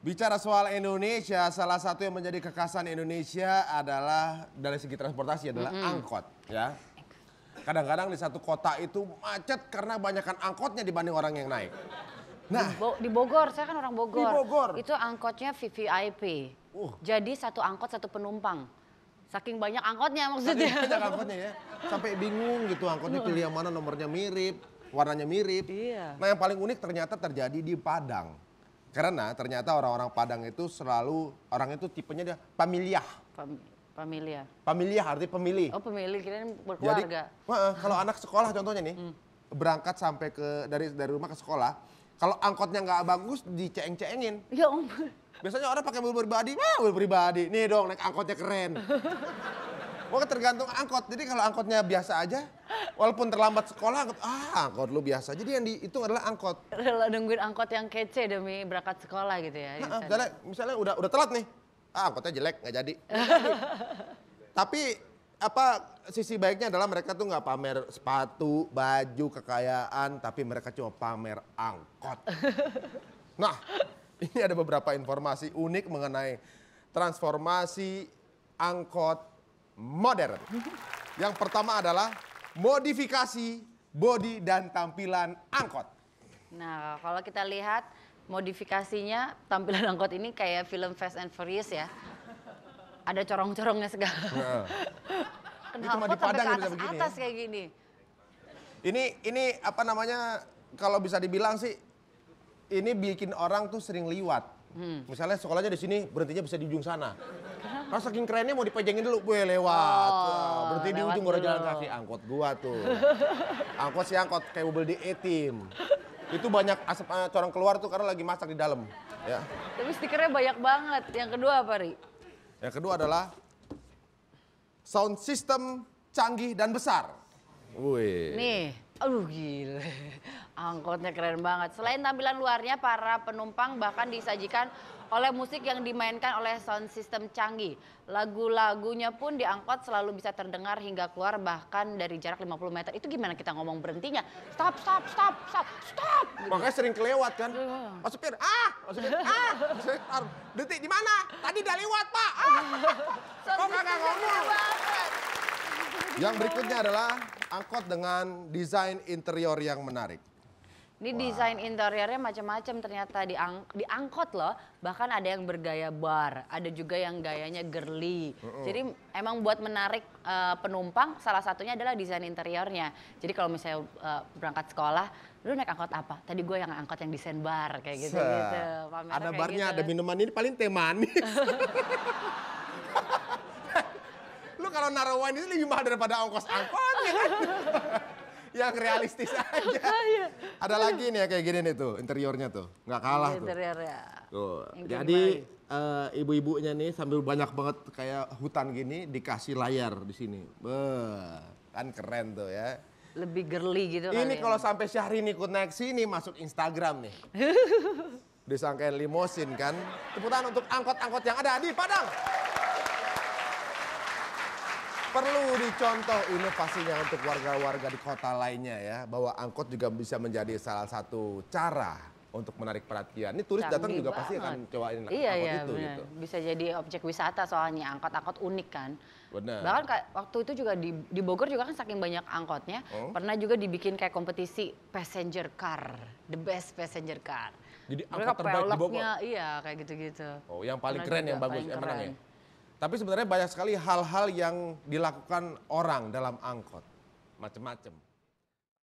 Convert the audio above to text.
Bicara soal Indonesia, salah satu yang menjadi kekasan Indonesia adalah dari segi transportasi adalah mm -hmm. angkot, ya. Kadang-kadang di satu kota itu macet karena banyakkan angkotnya dibanding orang yang naik. Nah, di, Bo di Bogor, saya kan orang Bogor. Di Bogor. Itu angkotnya VVIP. Uh. Jadi satu angkot satu penumpang. Saking banyak angkotnya maksudnya. Saking banyak angkotnya ya. Sampai bingung gitu angkotnya mm. pilih yang mana nomornya mirip, warnanya mirip. Iya. Nah, yang paling unik ternyata terjadi di Padang. Karena ternyata orang-orang Padang itu selalu orang itu tipenya dia pamiliah. Pam, pamiliah. Pamiliah arti pemilih. Oh pemilih kira berkeluarga. Jadi, uh, kalau anak sekolah contohnya nih hmm. berangkat sampai ke dari dari rumah ke sekolah, kalau angkotnya nggak bagus diceng-cengin. Ya om. Biasanya orang pakai mobil pribadi, wah mobil pribadi. Nih dong naik angkotnya keren. Gue oh, tergantung angkot. Jadi kalau angkotnya biasa aja, walaupun terlambat sekolah, angkot, ah angkot lu biasa. Jadi yang dihitung adalah angkot. Lo nungguin angkot yang kece demi berangkat sekolah gitu ya? Nah, misalnya, misalnya udah udah telat nih, ah angkotnya jelek, nggak jadi. Tapi apa sisi baiknya adalah mereka tuh nggak pamer sepatu, baju, kekayaan, tapi mereka cuma pamer angkot. Nah, ini ada beberapa informasi unik mengenai transformasi angkot modern. Yang pertama adalah modifikasi bodi dan tampilan angkot. Nah, kalau kita lihat modifikasinya tampilan angkot ini kayak film Fast and Furious ya. Ada corong-corongnya segala. Nah. Kenapa cuma di Padang ke atas, begini. Ya? atas kayak gini. Ini ini apa namanya kalau bisa dibilang sih ini bikin orang tuh sering liwat. Hmm. Misalnya sekolahnya di sini berhentinya bisa di ujung sana. Karena saking kerennya mau dipajangin dulu, gue lewat. Oh, berarti di ujung udah jalan kaki, angkot gua tuh. angkot sih angkot, kayak mobil di etim. Itu banyak asap eh, corong keluar tuh karena lagi masak di dalam. Ya. Tapi stikernya banyak banget. Yang kedua apa, Ri? Yang kedua adalah sound system canggih dan besar. Wih. Nih, aduh gila. Angkotnya keren banget. Selain tampilan luarnya, para penumpang bahkan disajikan oleh musik yang dimainkan oleh sound system canggih. Lagu-lagunya pun di angkot selalu bisa terdengar hingga keluar bahkan dari jarak 50 meter. Itu gimana kita ngomong berhentinya? Stop, stop, stop, stop, stop. Gitu. Makanya sering kelewat kan. Iya. Mas supir, ah, mas supir, ah. detik di mana? Tadi udah lewat, Pak. Ah. Kok kagak ngomong? Yang berikutnya adalah angkot dengan desain interior yang menarik. Ini wow. desain interiornya macam-macam ternyata di diang diangkot loh. Bahkan ada yang bergaya bar, ada juga yang gayanya girly. Uh -uh. Jadi emang buat menarik uh, penumpang salah satunya adalah desain interiornya. Jadi kalau misalnya uh, berangkat sekolah, lu naik angkot apa? Tadi gue yang angkot yang desain bar kayak gitu gitu. ada barnya, gitu. ada minuman ini paling teh manis. lu kalau naruh wine itu lebih mahal daripada ongkos angkot. yang realistis aja. Ya? Ada lagi nih ya kayak gini nih tuh interiornya tuh nggak kalah iya, tuh. Interiornya. Tuh. Jadi uh, ibu-ibunya nih sambil banyak banget kayak hutan gini dikasih layar di sini. Beuh, kan keren tuh ya. Lebih girly gitu. Kan Ini ya. kalau sampai Syahrini ikut naik sini masuk Instagram nih. Disangkain limosin kan. Tepuk untuk angkot-angkot yang ada di Padang perlu dicontoh inovasinya untuk warga-warga di kota lainnya ya. Bahwa angkot juga bisa menjadi salah satu cara untuk menarik perhatian. Ini turis datang juga banget. pasti akan cobain iya, angkot iya, iya itu gitu. Bisa jadi objek wisata soalnya angkot-angkot unik kan. Benar. Bahkan waktu itu juga di, di Bogor juga kan saking banyak angkotnya, oh. pernah juga dibikin kayak kompetisi passenger car, the best passenger car. Jadi angkot terbaik di Bogor. Iya, kayak gitu-gitu. Oh, yang paling pernah keren yang bagus yang menang ya. Tapi sebenarnya banyak sekali hal-hal yang dilakukan orang dalam angkot. Macam-macam.